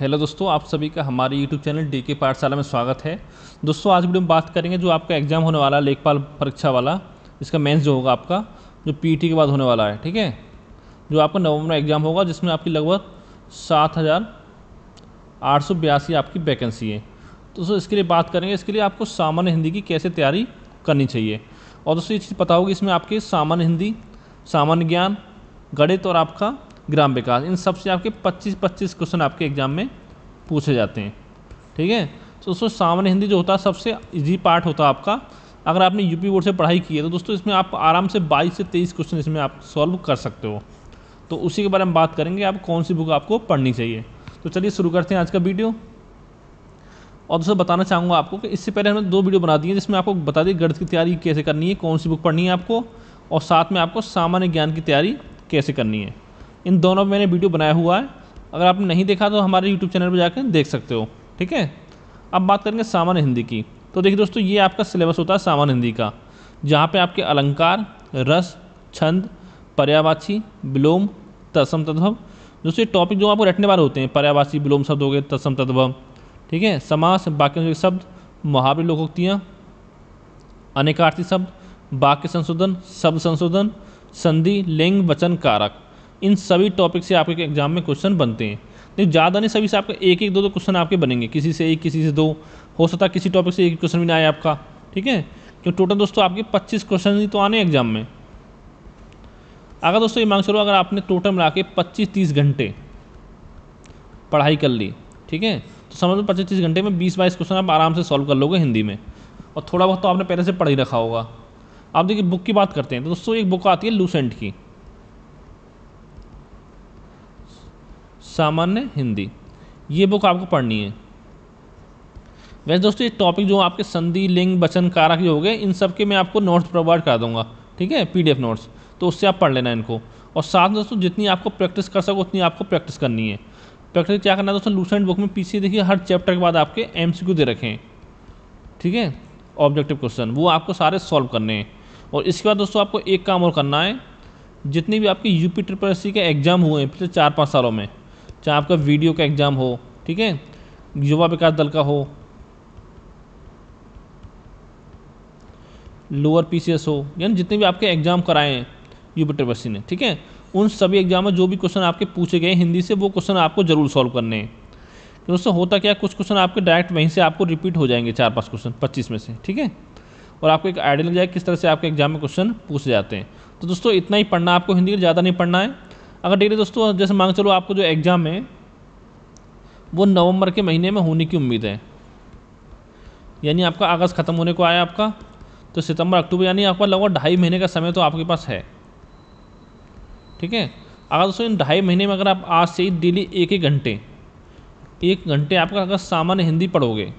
hello दोस्तों आप सभी का हमारे यूट्यूब चैनल डी के पाठशाला में स्वागत है दोस्तों आज वीडियो में बात करेंगे जो आपका एग्जाम होने वाला है लेखपाल परीक्षा वाला इसका मेंस जो होगा आपका जो पीटी e के बाद होने वाला है ठीक है जो आपका नवंबर एग्जाम होगा जिसमें आपकी लगभग सात हज़ार आठ सौ बयासी आपकी वैकेंसी है तो दोस्तों इसके लिए बात करेंगे इसके लिए आपको सामान्य हिंदी की कैसे तैयारी करनी चाहिए और दोस्तों ये चीज़ पता होगी इसमें आपके सामान्य हिंदी सामान्य ज्ञान गणित और आपका ग्राम विकास इन सबसे आपके 25-25 क्वेश्चन आपके एग्जाम में पूछे जाते हैं ठीक है तो दोस्तों सामान्य हिंदी जो होता है सबसे ईजी पार्ट होता है आपका अगर आपने यूपी बोर्ड से पढ़ाई की है तो दोस्तों इसमें आप आराम से 22 से 23 क्वेश्चन इसमें आप सॉल्व कर सकते हो तो उसी के बारे में बात करेंगे आप कौन सी बुक आपको पढ़नी चाहिए तो चलिए शुरू करते हैं आज का वीडियो और दोस्तों बताना चाहूँगा आपको कि इससे पहले हमने दो वीडियो बना दी है जिसमें आपको बता दी गणित की तैयारी कैसे करनी है कौन सी बुक पढ़नी है आपको और साथ में आपको सामान्य ज्ञान की तैयारी कैसे करनी है इन दोनों में मैंने वीडियो बनाया हुआ है अगर आपने नहीं देखा तो हमारे यूट्यूब चैनल पर जाकर देख सकते हो ठीक है अब बात करेंगे सामान्य हिंदी की तो देखिए दोस्तों ये आपका सिलेबस होता है सामान्य हिंदी का जहाँ पर आपके अलंकार रस छंद पर्यावाची विलोम तत्सम तद्भव दोस्तों ये टॉपिक जो आपको रटने वाले होते हैं पर्यावाची विलोम शब्द हो गए तत्सम तद्भव ठीक है समास वाक्य शब्द मुहावरे लोकोक्तियाँ अनेकार्थी शब्द वाक्य संशोधन शब्द संशोधन संधि लिंग वचन कारक इन सभी टॉपिक से आपके एग्ज़ाम में क्वेश्चन बनते हैं नहीं तो ज़्यादा नहीं सभी से आपके एक एक दो दो क्वेश्चन आपके बनेंगे किसी से एक किसी से दो हो सकता है किसी टॉपिक से एक क्वेश्चन भी ना आए आपका ठीक है क्यों टोटल दोस्तों आपके पच्चीस क्वेश्चन ही तो आने एग्ज़ाम में अगर दोस्तों ये मांग चलो अगर आपने टोटल मिला के पच्चीस तीस घंटे पढ़ाई कर ली ठीक है तो समझ लो पच्चीस तीस घंटे में बीस बाईस क्वेश्चन आप आराम से सॉल्व कर लोगे हिंदी में और थोड़ा बहुत तो आपने पहले से पढ़ ही रखा होगा आप देखिए बुक की बात करते हैं तो दोस्तों एक बुक आती है लूसेंट की सामान्य हिंदी ये बुक आपको पढ़नी है वैसे दोस्तों ये टॉपिक जो आपके संधि लिंग वचन कारक जो हो गए इन सब के मैं आपको नोट्स प्रोवाइड करा दूंगा ठीक है पीडीएफ नोट्स तो उससे आप पढ़ लेना इनको और साथ में दोस्तों जितनी आपको प्रैक्टिस कर सको उतनी आपको प्रैक्टिस करनी है प्रैक्टिस क्या करना है दोस्तों लूसेंट बुक में पीछे देखिए हर चैप्टर के बाद आपके एम दे रखे हैं ठीक है ऑब्जेक्टिव क्वेश्चन वो आपको सारे सॉल्व करने हैं और इसके बाद दोस्तों आपको एक काम और करना है जितनी भी आपकी यूपी ट्रिपल सी के एग्ज़ाम हुए हैं पिछले चार पाँच सालों में चाहे आपका वीडियो का एग्ज़ाम हो ठीक है युवा विकास दल का हो लोअर पीसीएस हो यानी जितने भी आपके एग्ज़ाम कराए हैं यूपी ने ठीक है उन सभी एग्ज़ाम में जो भी क्वेश्चन आपके पूछे गए हिंदी से वो क्वेश्चन आपको ज़रूर सॉल्व करने हैं तो दोस्तों होता क्या कुछ क्वेश्चन आपके डायरेक्ट वहीं से आपको रिपीट हो जाएंगे चार पाँच क्वेश्चन पच्चीस में से ठीक है और आपको एक आइडिया लग जाए किस तरह से आपके एग्जाम में क्वेश्चन पूछे जाते हैं तो दोस्तों इतना ही पढ़ना आपको हिंदी ज़्यादा नहीं पढ़ना है अगर डिग्री दोस्तों जैसे मांग चलो आपको जो एग्ज़ाम है वो नवंबर के महीने में होने की उम्मीद है यानी आपका अगस्त ख़त्म होने को आया आपका तो सितंबर अक्टूबर यानी आपका लगभग ढाई महीने का समय तो आपके पास है ठीक है अगर दोस्तों इन ढाई महीने में अगर आप आज से ही डेली एक एक घंटे एक घंटे आपका अगर सामान्य हिंदी पढ़ोगे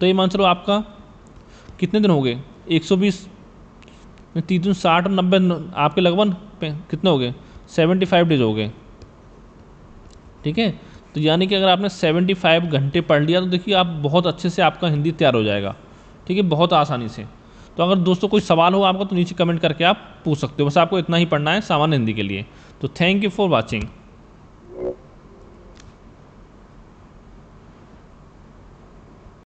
तो ये मान चलो आपका कितने दिन हो गए एक सौ बीस तीन साठ और नब्बे आपके लगभग कितने हो गए सेवेंटी फाइव डेज हो गए ठीक है तो यानी कि अगर आपने सेवेंटी फाइव घंटे पढ़ लिया तो देखिए आप बहुत अच्छे से आपका हिंदी तैयार हो जाएगा ठीक है बहुत आसानी से तो अगर दोस्तों कोई सवाल हो आपका तो नीचे कमेंट करके आप पूछ सकते हो बस आपको इतना ही पढ़ना है सामान्य हिंदी के लिए तो थैंक यू फॉर वॉचिंग